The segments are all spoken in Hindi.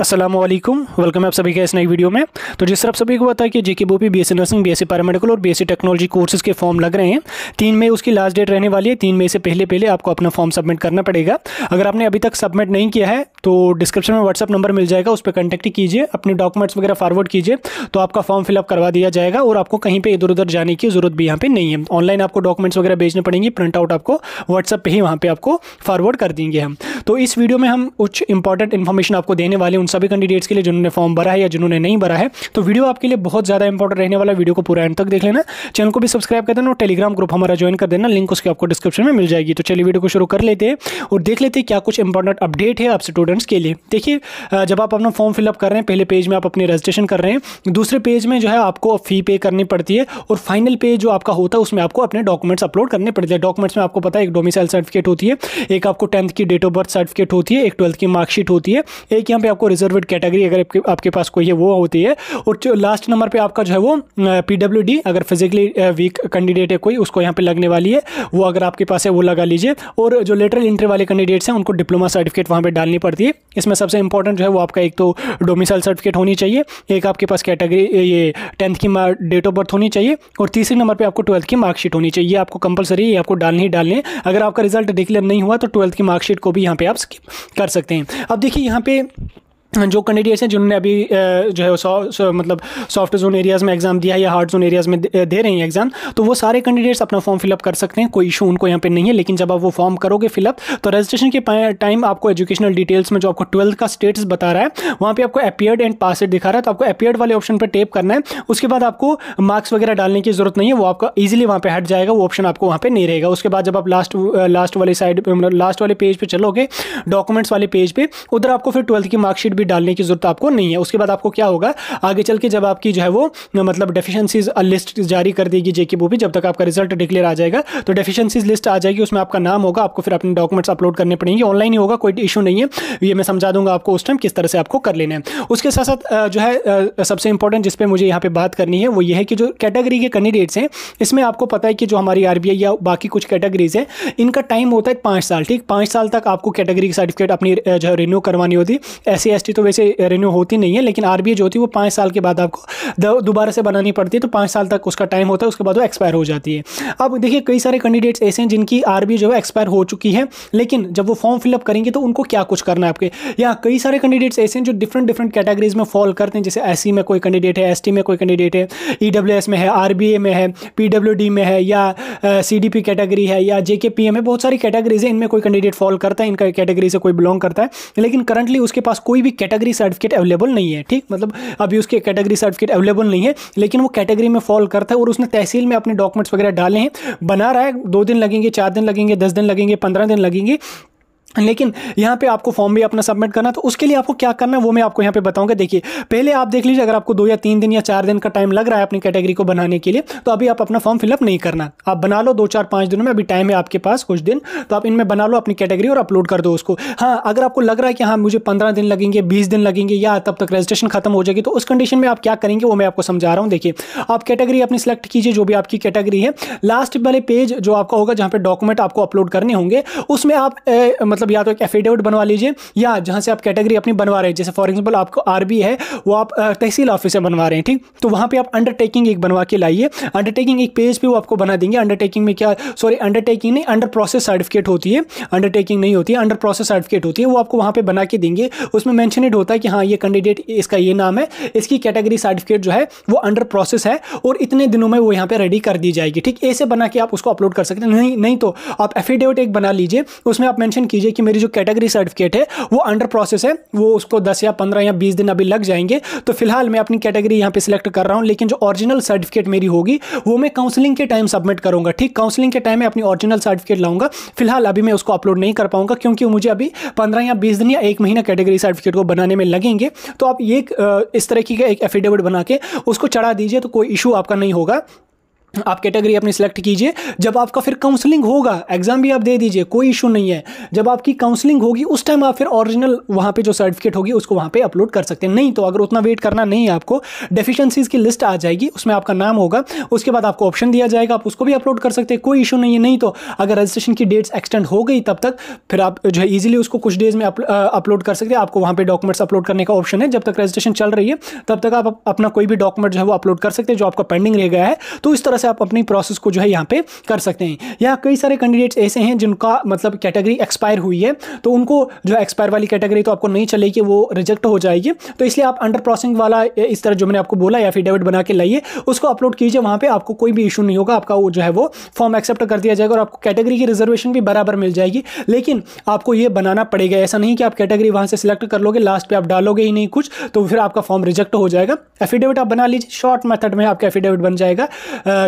असलम वेलकम आप सभी का इस नई वीडियो में तो जिस तरह आप सभी को पता कि JK BOPEE B S nursing B S paramedical और बी एस टेक्नोलॉजी कोर्सेज के फॉर्म लग रहे हैं तीन मई उसकी लास्ट डेट रहने वाली है तीन मई से पहले पहले आपको अपना फॉर्म सबमिट करना पड़ेगा अगर आपने अभी तक सबमिट नहीं किया है तो डिस्क्रिप्शन में व्हाट्सअप नंबर मिल जाएगा उस पर कॉन्टैक्ट कीजिए अपने डॉक्यूमेंट्स वगैरह फॉरवर्ड कीजिए तो आपका फॉर्म फिलअप करवा दिया जाएगा और आपको कहीं पर इधर उधर जाने की जरूरत भी यहाँ पर नहीं है ऑनलाइन आपको डॉक्यूमेंट्स वगैरह भेजने पड़ेंगे प्रिंट आउट आपको व्हाट्सअप पर ही वहाँ पर आपको फॉरवर्ड कर देंगे हम तो इस वीडियो में हम कुछ इंपॉर्टेंट इन्फॉर्मेशन आपको देने वाले उन सभी कैंडिडेट्स के लिए जिन्होंने फॉर्म भरा है या जिन्होंने नहीं भरा है तो वीडियो आपके लिए बहुत ज़्यादा इंपॉर्टेंट रहने वाला वीडियो को पूरा एंड तक देख लेना चैनल को भी सब्सक्राइब कर देना और टेलीग्राम ग्रुप हमारा ज्वाइन कर देना लिंक उसकी आपको डिस्क्रिप्शन में मिल जाएगी तो चलिए वीडियो को शुरू कर लेते हैं और देख लेते हैं क्या कुछ इंपॉर्टेंट अपडेट है आप स्टूडेंट्स के लिए देखिए जब आप अपना फॉर्म फिलअप कर रहे हैं पहले पेज में आप अपनी रजिस्ट्रेशन कर रहे हैं दूसरे पेज में जो है आपको फ़ी पे करनी पड़ती है और फाइनल पेज जो आपका होता है उसमें आपको अपने डॉक्यूमेंट्स अपलोड करने पड़ते हैं डॉक्यूमेंट्स में आपको पता है एक डोमिसाइल सर्टिफिकेट होती है एक आपको टेंथ की डेट ऑफ बर्थ सर्टिफिकेट होती है एक ट्वेल्थ की मार्कशीट होती है एक यहाँ पे आपको रिजर्वेड कैटेगरी अगर आपके आपके पास कोई है वो होती है और लास्ट नंबर पर आपका जो है वो पी अगर फिजिकली वीक कैंडिडेट है कोई उसको यहाँ पर लगने वाली है वो अगर आपके पास है वो लगा लीजिए और जो लेटरल इंट्री वाले कैंडिडेट्स हैं उनको डिप्लोमा सर्टिफिकेट वहाँ पर डालनी पड़ती है इसमें सबसे इंपॉर्टेंट जो है वो आपका एक तो डोमिसाइल सर्टिफिकेट होनी चाहिए एक आपके पास कैटेगरी ये टेंथ की डेट ऑफ बर्थ होनी चाहिए और तीसरे नंबर पर आपको ट्वेल्थ की मार्कशीट होनी चाहिए आपको कंपलसरी आपको डालनी ही डालनी अगर आपका रिजल्ट डिक्लेयर नहीं हुआ तो ट्वेल्थ की मार्कशीट को भी यहाँ पे आप स्किप कर सकते हैं अब देखिए यहाँ पे जो कैंडिडेट्स हैं जिन्होंने अभी जो है सौ, सौ मतलब सॉफ्ट जोन एरियाज़ में एग्ज़ाम दिया है या हार्ड जोन एरियाज़ में दे, रहे हैं एग्ज़ाम तो वो सारे कैंडिडेट्स अपना फॉर्म फिलअप कर सकते हैं कोई इशू उनको यहाँ पे नहीं है लेकिन जब आप वो फॉर्म करोगे फिलअप तो रजिस्ट्रेशन के टाइम आपको एजुकेशनल डिटेल्स में जो आपको ट्वेल्थ का स्टेटस बता रहा है वहाँ पर आपको अपियर्ड एंड पास दिखा रहा है तो आपको अपियर्ड वाले ऑप्शन पर टेप करना है उसके बाद आपको मार्क्स वगैरह डालने की ज़रूरत नहीं है वो आपका ईजिली वहाँ पर हट जाएगा वो ऑप्शन आपको वहाँ पर नहीं रहेगा उसके बाद जब आप लास्ट लास्ट वाले साइड लास्ट मतलब वाले पेज पर चलोगे डॉक्यूमेंट्स वाले पेज पर उधर आपको फिर ट्वेल्थ की मार्कशीट भी डालने की ज़रूरत आपको नहीं है उसके बाद आपको क्या होगा आगे चल के जब आपकी जो है वो मतलब डेफिशिएंसीज लिस्ट जारी कर देगी जेके की भी जब तक आपका रिजल्ट डिक्लेयर आ जाएगा तो डेफिशिएंसीज लिस्ट आ जाएगी उसमें आपका नाम होगा आपको फिर अपने डॉक्यूमेंट्स अपलोड करने पड़ेंगे ऑनलाइन ही होगा कोई इशू नहीं है ये मैं समझा दूंगा आपको उस टाइम किस तरह से आपको कर लेना है उसके साथ साथ जो है सबसे इंपॉर्टेंट जिसपे मुझे यहाँ पे बात करनी है वो ये है कि जो कैटेगरी के कैंडिडेट्स हैं इसमें आपको पता है कि जो हमारी आर या बाकी कुछ कैटेगरीज हैं इनका टाइम होता है पाँच साल ठीक पाँच साल तक आपको कैटेगरी की सर्टिफिकेट अपनी जो है रिन्यू करवानी होती है एस एसटी तो वैसे रिन्यू होती नहीं है लेकिन आरबीए जो होती है वो पाँच साल के बाद आपको दोबारा से बनानी पड़ती है तो पाँच साल तक उसका टाइम होता है उसके बाद वो एक्सपायर हो जाती है अब देखिए कई सारे कैंडिडेट्स ऐसे हैं जिनकी आर जो है एक्सपायर हो चुकी है लेकिन जब वो फॉर्म फिलअप करेंगे तो उनको क्या कुछ करना है आपके यहाँ कई सारे कैंडिडेट्स ऐसे हैं जो डिफरेंट डिफरेंट कैटेगरीज में फॉल करते हैं जैसे एस e में कोई कैंडिडेट है एस में कोई कैंडिडेट है ई e में है आर में है पी में है या सी डी कैटेगरी है या जे है बहुत सारी कैटेगरीज है इनमें कोई कैंडिडेट फॉल करता है इनका कैटेगरी से कोई बिलोंग करता है लेकिन करंटली उसके पास कोई भी कैटेगरी सर्टिफिकेट अवेलेबल नहीं है ठीक मतलब अभी उसके कैटेगरी सर्टिफिकेट अवेलेबल नहीं है लेकिन वो कैटेगरी में फॉल करता है और उसने तहसील में अपने डॉक्यूमेंट्स वगैरह डाले हैं बना रहा है दो दिन लगेंगे चार दिन लगेंगे दस दिन लगेंगे पंद्रह दिन लगेंगे लेकिन यहाँ पे आपको फॉर्म भी अपना सबमिट करना तो उसके लिए आपको क्या करना है वो मैं आपको यहाँ पे बताऊंगा देखिए पहले आप देख लीजिए अगर आपको दो या तीन दिन या चार दिन का टाइम लग रहा है अपनी कैटेगरी को बनाने के लिए तो अभी आप अपना फॉर्म फिलअप नहीं करना आप बना लो दो चार पाँच दिनों में अभी टाइम है आपके पास कुछ दिन तो आप इनमें बना लो अपनी कैटेगरी और अपलोड कर दो उसको हाँ अगर आपको लग रहा है कि हाँ मुझे पंद्रह दिन लगेंगे बीस दिन लगेंगे या तब तक रजिस्ट्रेशन खत्म हो जाएगी तो उस कंडीशन में आप क्या करेंगे वो मैं आपको समझा रहा हूँ देखिए आप कैटेगरी अपनी सेलेक्ट कीजिए जो भी आपकी कैटेगरी है लास्ट वाले पेज जो आपका होगा जहाँ पर डॉक्यूमेंट आपको अपलोड करने होंगे उसमें आप मतलब मतलब या तो एक एफिडेविट बनवा लीजिए या जहाँ से आप कैटेगरी अपनी बनवा रहे हैं जैसे फॉर एग्जाम्पल आपको आर है वो आप तहसील ऑफिस से बनवा रहे हैं ठीक तो वहाँ पर आप अंडरटेकिंग एक बनवा के लाइए अंडरटेकिंग एक पेज पर वो आपको बना देंगे अंडरटेकिंग में क्या सॉरी अंडरटेकिंग नहीं अंडर प्रोसेस सर्टिफिकेट होती है अंडरटेकिंग नहीं होती है अंडर प्रोसेस सर्टिफिकेट होती है वो आपको वहाँ पर बना के देंगे उसमें मैंशनड होता है कि हाँ ये कैंडिडेट इसका ये नाम है इसकी कैटेगरी सर्टिफिकेट जो है वो अंडर प्रोसेस है और इतने दिनों में वो यहाँ पे रेडी कर दी जाएगी ठीक ऐसे बना के आप उसको अपलोड कर सकते हैं नहीं नहीं तो आप एफिडेविट एक बना लीजिए उसमें आप मेंशन कीजिए मुझे कि मेरी जो कैटेगरी सर्टिफिकेट है वो अंडर प्रोसेस है वो उसको दस या पंद्रह या बीस दिन अभी लग जाएंगे तो फिलहाल मैं अपनी कैटेगरी यहाँ पर सिलेक्ट कर रहा हूँ लेकिन जो ऑरिजिनल सर्टिफिकेट मेरी होगी वो मैं काउंसलिंग के टाइम सबमिट करूँगा ठीक काउंसलिंग के टाइम में अपनी ऑरिजिनल सर्टिफिकेट लाऊंगा फिलहाल अभी मैं उसको अपलोड नहीं कर पाऊंगा क्योंकि मुझे अभी पंद्रह या बीस दिन या एक महीना कैटेगरी सर्टिफिकेट को बनाने में लगेंगे तो आप ये इस तरह की एक एफिडेविट बना के उसको चढ़ा दीजिए तो कोई इशू आपका नहीं होगा आप कैटेगरी अपनी सिलेक्ट कीजिए जब आपका फिर काउंसलिंग होगा एग्ज़ाम भी आप दे दीजिए कोई इशू नहीं है जब आपकी काउंसलिंग होगी उस टाइम आप फिर ओरिजिनल वहाँ पे जो सर्टिफिकेट होगी उसको वहां पे अपलोड कर सकते हैं नहीं तो अगर उतना वेट करना नहीं है आपको डेफिशिएंसीज़ की लिस्ट आ जाएगी उसमें आपका नाम होगा उसके बाद आपको ऑप्शन दिया जाएगा आप उसको भी अपलोड कर सकते हैं कोई इशू नहीं है नहीं तो अगर रजिस्ट्रेशन की डेट्स एक्सटेंड हो गई तब तक फिर आप जो है ईजिली उसको कुछ डेज़ में अपलोड कर सकते हैं आपको वहाँ पर डॉक्यूमेंट्स अपलोड करने का ऑप्शन है जब तक रजिस्ट्रेशन चल रही है तब तक आप अपना कोई भी डॉक्यूमेंट जो है वो अपलोड कर सकते हैं जो आपका पेंडिंग रह गया है तो इस तरह से आप अपनी प्रोसेस को जो है यहाँ पे कर सकते हैं या कई सारे कैंडिडेट्स ऐसे हैं जिनका मतलब कैटेगरी एक्सपायर हुई है तो उनको जो एक्सपायर वाली कैटेगरी तो आपको नहीं चलेगी वो रिजेक्ट हो जाएगी तो इसलिए आप अंडर प्रोसेसिंग वाला इस तरह जो मैंने आपको बोला या फिर डेबिट बना के लाइए उसको अपलोड कीजिए वहाँ पर आपको कोई भी इशू नहीं होगा आपका वो जो है वो फॉर्म एक्सेप्ट कर दिया जाएगा और आपको कैटेगरी की रिजर्वेशन भी बराबर मिल जाएगी लेकिन आपको ये बनाना पड़ेगा ऐसा नहीं कि आप कैटेगरी वहाँ से सिलेक्ट कर लोगे लास्ट पर आप डालोगे ही नहीं कुछ तो फिर आपका फॉर्म रिजेक्ट हो जाएगा एफिडेविट आप बना लीजिए शॉर्ट मेथड में आपका एफिडेविट बन जाएगा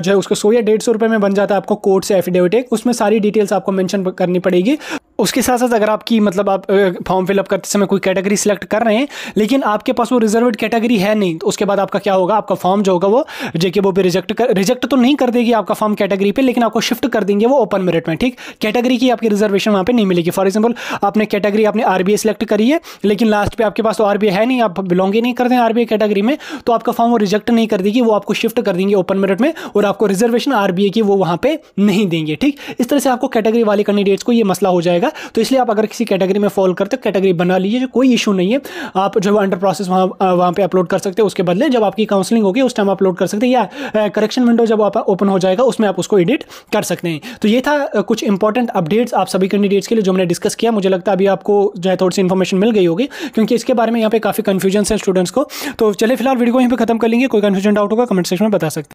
जो है उसको सो या डेढ़ सौ रुपये में बन जाता है आपको कोर्ट से एफिडेविट एक उसमें सारी डिटेल्स आपको मैंशन करनी पड़ेगी उसके साथ साथ अगर आपकी मतलब आप फॉर्म फिलअप करते समय कोई कैटेगरी सिलेक्ट कर रहे हैं लेकिन आपके पास वो रिजर्व कैटेगरी है नहीं तो उसके बाद आपका क्या होगा आपका फॉर्म जो होगा वो जेके वो भी रिजेक्ट कर रिजेक्ट तो नहीं कर देगी आपका फॉर्म कैटेगरी पे लेकिन आपको शिफ्ट कर देंगे वो ओपन मेरिट में ठीक कैटेगरी की आपकी रिजर्वेशन वहाँ पर नहीं मिलेगी फॉर एग्जाम्पल आपने कैटेगरी आपने आर सेलेक्ट करी है लेकिन लास्ट पर आपके पास तो आर है नहीं आप बिलोंग ही नहीं करते हैं आर कैटेगरी में तो आपका फॉर्म वो रिजेक्ट नहीं कर देगी वो आपको शिफ्ट कर देंगे ओपन मेरिट में और आपको रिजर्वेशन आर की वो वहाँ पर नहीं देंगे ठीक इस तरह से आपको कैटेगरी वाले कैंडिडेट्स को ये मसला हो जाएगा है तो इसलिए आप अगर किसी कैटेगरी में फॉल करते हो कैटेगरी बना लीजिए कोई इशू नहीं है आप जो अंडर प्रोसेस वहाँ वहाँ पर अपलोड कर सकते हो उसके बदले जब आपकी काउंसलिंग होगी उस टाइम अपलोड कर सकते हैं या करेक्शन विंडो जब आप ओपन हो जाएगा उसमें आप उसको एडिट कर सकते हैं तो ये था कुछ इंपॉर्टेंट अपडेट्स आप सभी कैंडिडेट्स के लिए जो हमने डिस्कस किया मुझे लगता है अभी आपको जो है थोड़ी सी इन्फॉर्मेशन मिल गई होगी क्योंकि इसके बारे में यहाँ पे काफ़ी कन्फ्यूजन है स्टूडेंट्स को तो चले फिलहाल वीडियो को यहीं पर खत्म कर लेंगे कोई कन्फ्यूजन डाउट होगा कमेंट सेक्शन में बता सकते हैं